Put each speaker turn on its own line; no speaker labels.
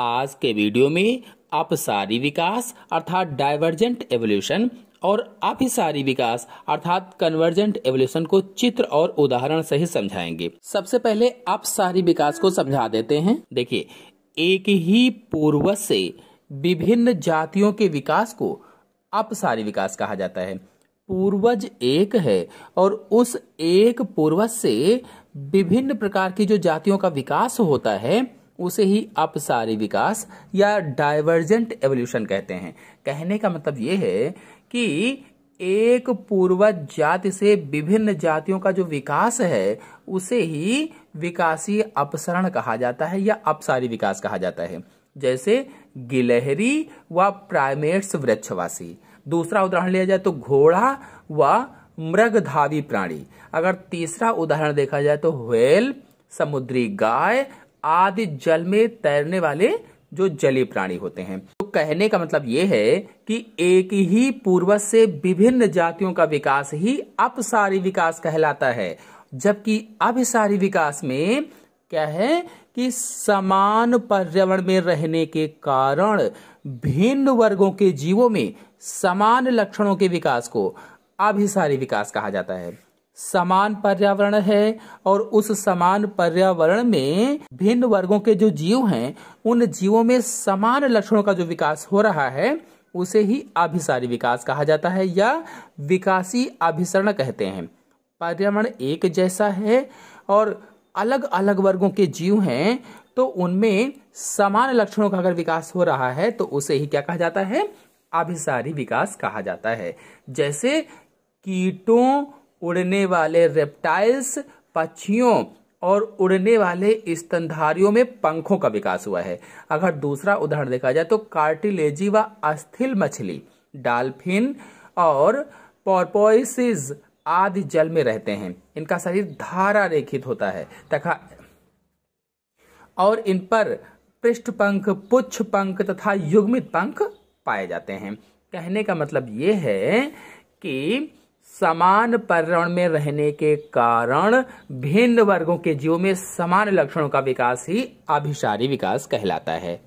आज के वीडियो में अपसारी विकास अर्थात डाइवर्जेंट एवोल्यूशन और अभिसारी विकास अर्थात कन्वर्जेंट एवोल्यूशन को चित्र और उदाहरण सहित समझाएंगे सबसे पहले अपसारी विकास को समझा देते हैं देखिए एक ही पूर्वज से विभिन्न जातियों के विकास को अपसारी विकास कहा जाता है पूर्वज एक है और उस एक पूर्वज से विभिन्न प्रकार की जो जातियों का विकास होता है उसे ही अपसारी विकास या डाइवर्जेंट एवोल्यूशन कहते हैं कहने का मतलब ये है कि एक पूर्वज जाति से विभिन्न जातियों का जो विकास है उसे ही विकासी अपसरण कहा जाता है या अपसारी विकास कहा जाता है जैसे गिलहरी व प्राइमेट्स वृक्षवासी दूसरा उदाहरण लिया जाए तो घोड़ा व मृगधावी प्राणी अगर तीसरा उदाहरण देखा जाए तो व्हेल समुद्री गाय आदि जल में तैरने वाले जो जलीय प्राणी होते हैं तो कहने का मतलब यह है कि एक ही पूर्वज से विभिन्न जातियों का विकास ही अपसारी विकास कहलाता है जबकि अभिसारी विकास में क्या है कि समान पर्यावरण में रहने के कारण भिन्न वर्गों के जीवों में समान लक्षणों के विकास को अभिसारी विकास कहा जाता है समान पर्यावरण है और उस समान पर्यावरण में भिन्न वर्गों के जो जीव हैं उन जीवों में समान लक्षणों का जो विकास हो रहा है उसे ही अभिसारी विकास कहा जाता है या विकासी अभिसरण कहते हैं पर्यावरण एक जैसा है और अलग अलग वर्गों के जीव हैं तो उनमें समान लक्षणों का अगर विकास हो रहा है तो उसे ही क्या कहा जाता है अभिसारी विकास कहा जाता है जैसे कीटों उड़ने वाले रेप्टाइल्स पक्षियों और उड़ने वाले स्तनधारियों में पंखों का विकास हुआ है अगर दूसरा उदाहरण देखा जाए तो कार्टिलेजी व अस्थिल मछली डाल्फिन और पॉर्पोइसिस आदि जल में रहते हैं इनका शरीर धारा रेखित होता है तथा और इन पर पृष्ठ पंख पुच्छ पंख तथा युग्मित पंख पाए जाते हैं कहने का मतलब ये है कि समान पर्यावरण में रहने के कारण भिन्न वर्गों के जीवों में समान लक्षणों का विकास ही अभिशारी विकास कहलाता है